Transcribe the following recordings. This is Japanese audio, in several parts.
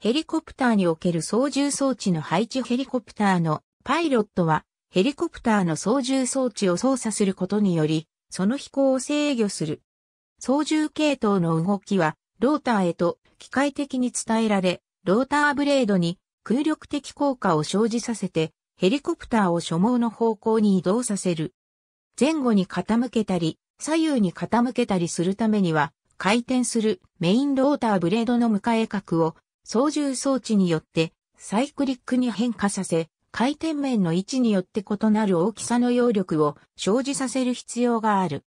ヘリコプターにおける操縦装置の配置ヘリコプターのパイロットはヘリコプターの操縦装置を操作することにより、その飛行を制御する。操縦系統の動きはローターへと機械的に伝えられ、ローターブレードに空力的効果を生じさせて、ヘリコプターを所望の方向に移動させる。前後に傾けたり、左右に傾けたりするためには、回転するメインローターブレードの向かえ角を操縦装置によってサイクリックに変化させ、回転面の位置によって異なる大きさの揚力を生じさせる必要がある。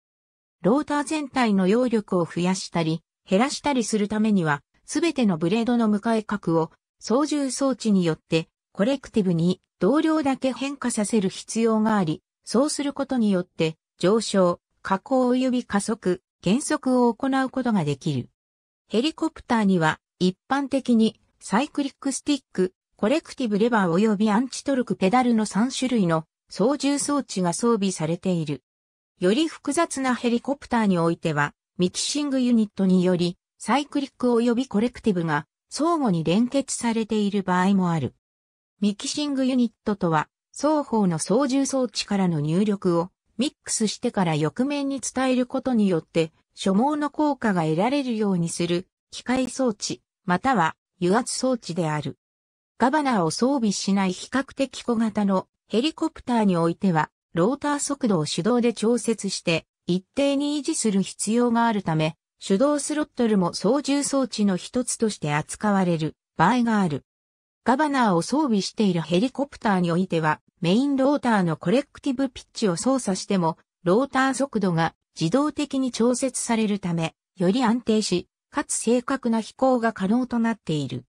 ローター全体の揚力を増やしたり、減らしたりするためには、すべてのブレードの向かい角を操縦装置によってコレクティブに同量だけ変化させる必要があり、そうすることによって上昇、下降及び加速、減速を行うことができる。ヘリコプターには一般的にサイクリックスティック、コレクティブレバー及びアンチトルクペダルの3種類の操縦装置が装備されている。より複雑なヘリコプターにおいては、ミキシングユニットにより、サイクリック及びコレクティブが相互に連結されている場合もある。ミキシングユニットとは、双方の操縦装置からの入力をミックスしてから翼面に伝えることによって、所望の効果が得られるようにする機械装置。または油圧装置である。ガバナーを装備しない比較的小型のヘリコプターにおいては、ローター速度を手動で調節して一定に維持する必要があるため、手動スロットルも操縦装置の一つとして扱われる場合がある。ガバナーを装備しているヘリコプターにおいては、メインローターのコレクティブピッチを操作しても、ローター速度が自動的に調節されるため、より安定し、かつ正確な飛行が可能となっている。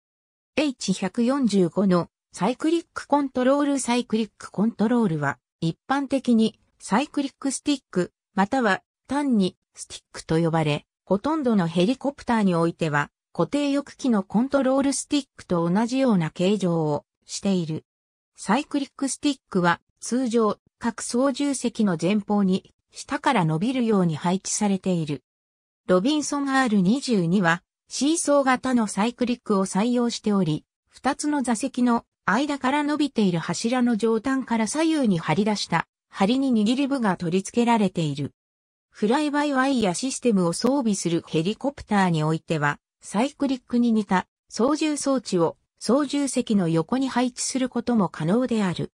H145 のサイクリックコントロールサイクリックコントロールは一般的にサイクリックスティックまたは単にスティックと呼ばれ、ほとんどのヘリコプターにおいては固定翼機のコントロールスティックと同じような形状をしている。サイクリックスティックは通常各操縦席の前方に下から伸びるように配置されている。ロビンソン R22 は、シーソー型のサイクリックを採用しており、2つの座席の間から伸びている柱の上端から左右に張り出した、梁に握り部が取り付けられている。フライバイワイヤシステムを装備するヘリコプターにおいては、サイクリックに似た操縦装置を操縦席の横に配置することも可能である。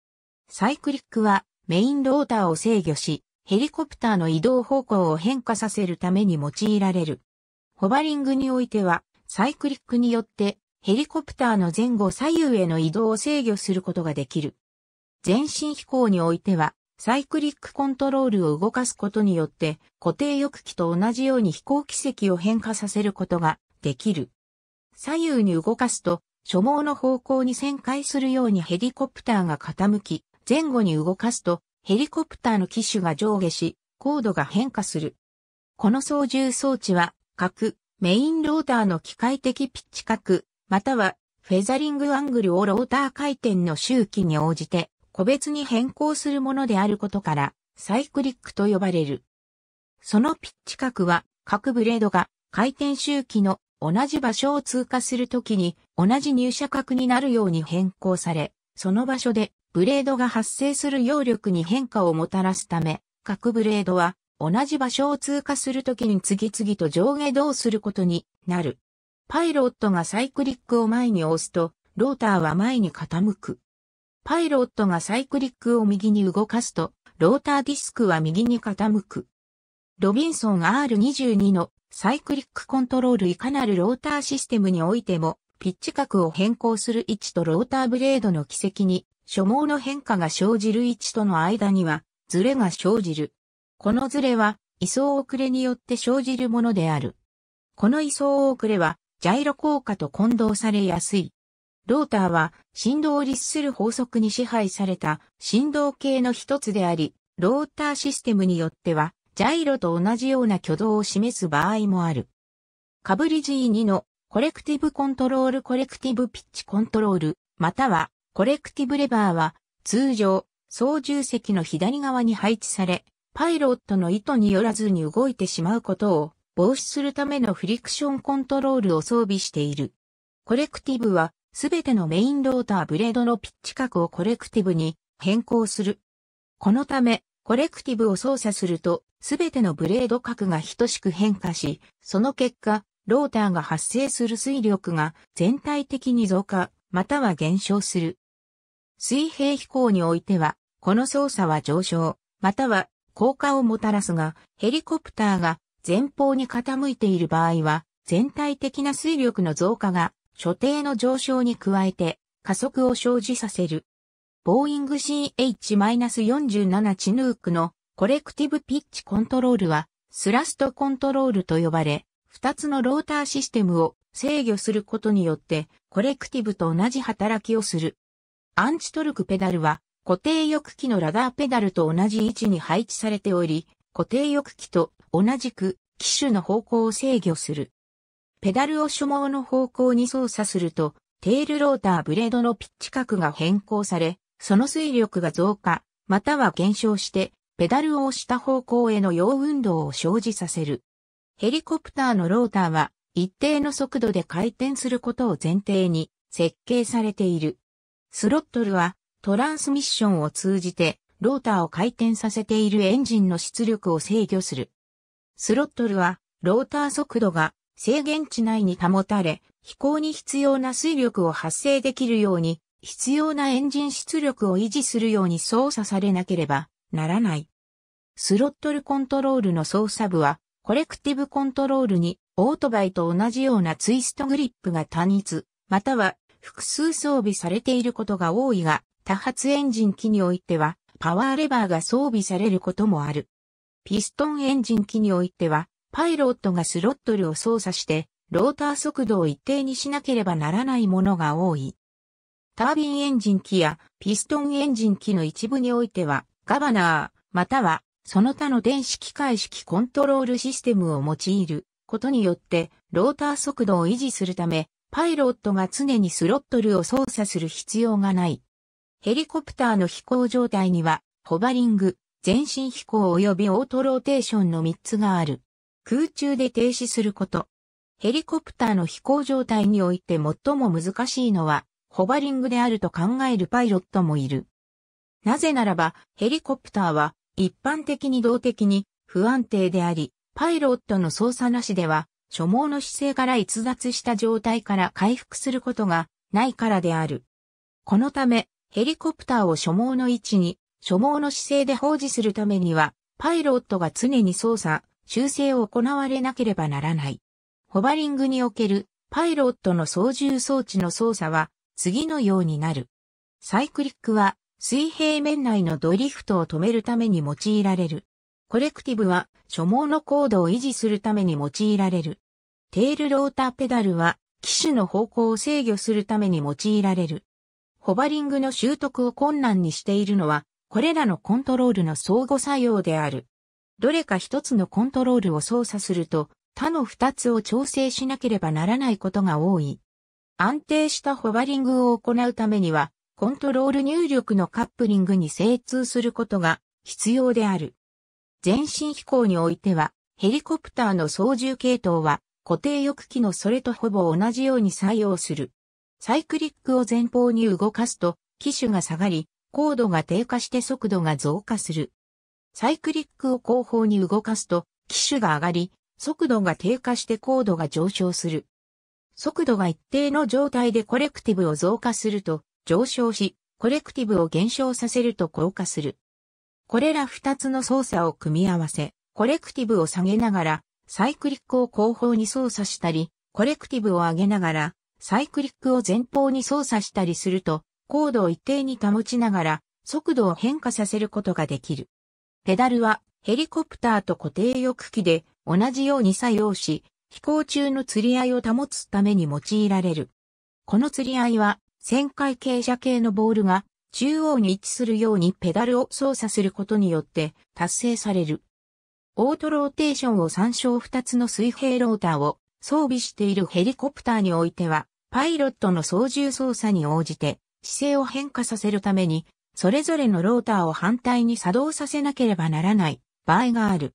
サイクリックはメインローターを制御し、ヘリコプターの移動方向を変化させるために用いられる。ホバリングにおいては、サイクリックによってヘリコプターの前後左右への移動を制御することができる。前進飛行においては、サイクリックコントロールを動かすことによって固定翼機と同じように飛行軌跡を変化させることができる。左右に動かすと、所望の方向に旋回するようにヘリコプターが傾き、前後に動かすとヘリコプターの機種が上下し、高度が変化する。この操縦装置は、核、メインローターの機械的ピッチ角、または、フェザリングアングルをローター回転の周期に応じて、個別に変更するものであることから、サイクリックと呼ばれる。そのピッチ角は、各ブレードが回転周期の同じ場所を通過するときに同じ入射角になるように変更され、その場所でブレードが発生する揚力に変化をもたらすため、各ブレードは同じ場所を通過するときに次々と上下動することになる。パイロットがサイクリックを前に押すと、ローターは前に傾く。パイロットがサイクリックを右に動かすと、ローターディスクは右に傾く。ロビンソン R22 のサイクリックコントロールいかなるローターシステムにおいても、ピッチ角を変更する位置とローターブレードの軌跡に所毛の変化が生じる位置との間には、ズレが生じる。このズレは、位相遅れによって生じるものである。この位相遅れは、ジャイロ効果と混同されやすい。ローターは振動を律する法則に支配された振動系の一つであり、ローターシステムによっては、ジャイロと同じような挙動を示す場合もある。カブリ G2 のコレクティブコントロールコレクティブピッチコントロール、またはコレクティブレバーは通常操縦席の左側に配置され、パイロットの意図によらずに動いてしまうことを防止するためのフリクションコントロールを装備している。コレクティブはすべてのメインローターブレードのピッチ角をコレクティブに変更する。このため、コレクティブを操作すると、すべてのブレード角が等しく変化し、その結果、ローターが発生する水力が全体的に増加、または減少する。水平飛行においては、この操作は上昇、または降下をもたらすが、ヘリコプターが前方に傾いている場合は、全体的な水力の増加が、所定の上昇に加えて、加速を生じさせる。ボーイング CH-47 チヌークのコレクティブピッチコントロールは、スラストコントロールと呼ばれ、二つのローターシステムを制御することによって、コレクティブと同じ働きをする。アンチトルクペダルは、固定翼機のラダーペダルと同じ位置に配置されており、固定翼機と同じく、機種の方向を制御する。ペダルを所望の方向に操作すると、テールローターブレードのピッチ角が変更され、その推力が増加、または減少して、ペダルを押した方向への陽運動を生じさせる。ヘリコプターのローターは、一定の速度で回転することを前提に設計されている。スロットルはトランスミッションを通じてローターを回転させているエンジンの出力を制御する。スロットルはローター速度が制限値内に保たれ、飛行に必要な水力を発生できるように、必要なエンジン出力を維持するように操作されなければならない。スロットルコントロールの操作部は、コレクティブコントロールに、オートバイと同じようなツイストグリップが単一、または複数装備されていることが多いが、多発エンジン機においては、パワーレバーが装備されることもある。ピストンエンジン機においては、パイロットがスロットルを操作して、ローター速度を一定にしなければならないものが多い。タービンエンジン機やピストンエンジン機の一部においては、ガバナー、またはその他の電子機械式コントロールシステムを用いることによって、ローター速度を維持するため、パイロットが常にスロットルを操作する必要がない。ヘリコプターの飛行状態には、ホバリング、全身飛行及びオートローテーションの3つがある。空中で停止すること。ヘリコプターの飛行状態において最も難しいのは、ホバリングであると考えるパイロットもいる。なぜならば、ヘリコプターは一般的に動的に不安定であり、パイロットの操作なしでは、所望の姿勢から逸脱した状態から回復することがないからである。このため、ヘリコプターを所望の位置に、所望の姿勢で保持するためには、パイロットが常に操作、修正を行われなければならない。ホバリングにおけるパイロットの操縦装置の操作は次のようになる。サイクリックは水平面内のドリフトを止めるために用いられる。コレクティブは所望の高度を維持するために用いられる。テールローターペダルは機種の方向を制御するために用いられる。ホバリングの習得を困難にしているのは、これらのコントロールの相互作用である。どれか一つのコントロールを操作すると、他の二つを調整しなければならないことが多い。安定したホバリングを行うためには、コントロール入力のカップリングに精通することが必要である。前進飛行においては、ヘリコプターの操縦系統は固定翼機のそれとほぼ同じように採用する。サイクリックを前方に動かすと、機種が下がり、高度が低下して速度が増加する。サイクリックを後方に動かすと、機種が上がり、速度が低下して高度が上昇する。速度が一定の状態でコレクティブを増加すると、上昇し、コレクティブを減少させると降下する。これら二つの操作を組み合わせ、コレクティブを下げながら、サイクリックを後方に操作したり、コレクティブを上げながら、サイクリックを前方に操作したりすると、高度を一定に保ちながら、速度を変化させることができる。ペダルは、ヘリコプターと固定翼機で同じように作用し、飛行中の釣り合いを保つために用いられる。この釣り合いは旋回傾斜系のボールが中央に位置するようにペダルを操作することによって達成される。オートローテーションを参照2つの水平ローターを装備しているヘリコプターにおいては、パイロットの操縦操作に応じて姿勢を変化させるために、それぞれのローターを反対に作動させなければならない場合がある。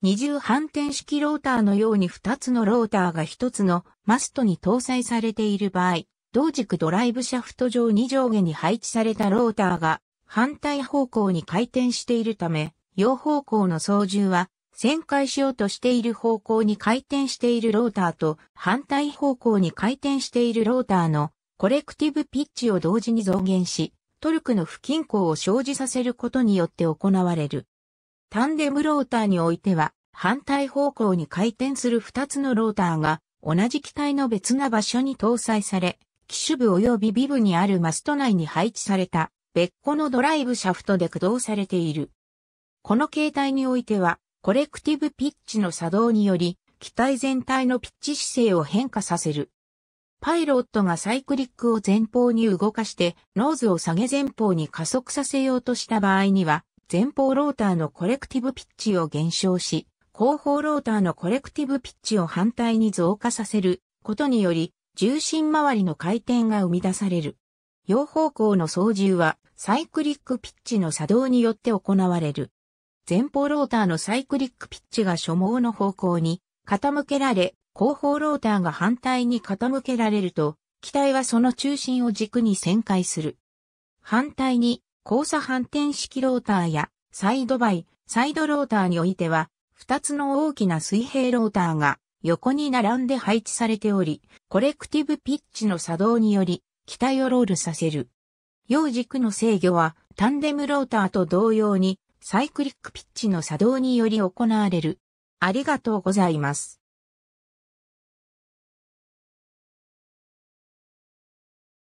二重反転式ローターのように2つのローターが1つのマストに搭載されている場合、同軸ドライブシャフト上に上下に配置されたローターが反対方向に回転しているため、両方向の操縦は旋回しようとしている方向に回転しているローターと反対方向に回転しているローターのコレクティブピッチを同時に増減し、トルクの不均衡を生じさせることによって行われる。タンデムローターにおいては、反対方向に回転する2つのローターが同じ機体の別な場所に搭載され、機種部及びビブにあるマスト内に配置された別個のドライブシャフトで駆動されている。この形態においては、コレクティブピッチの作動により、機体全体のピッチ姿勢を変化させる。パイロットがサイクリックを前方に動かして、ノーズを下げ前方に加速させようとした場合には、前方ローターのコレクティブピッチを減少し、後方ローターのコレクティブピッチを反対に増加させることにより、重心周りの回転が生み出される。両方向の操縦はサイクリックピッチの作動によって行われる。前方ローターのサイクリックピッチが所望の方向に傾けられ、後方ローターが反対に傾けられると、機体はその中心を軸に旋回する。反対に、交差反転式ローターやサイドバイ、サイドローターにおいては、二つの大きな水平ローターが横に並んで配置されており、コレクティブピッチの作動により、機体をロールさせる。用軸の制御は、タンデムローターと同様に、サイクリックピッチの作動により行われる。ありがとうございます。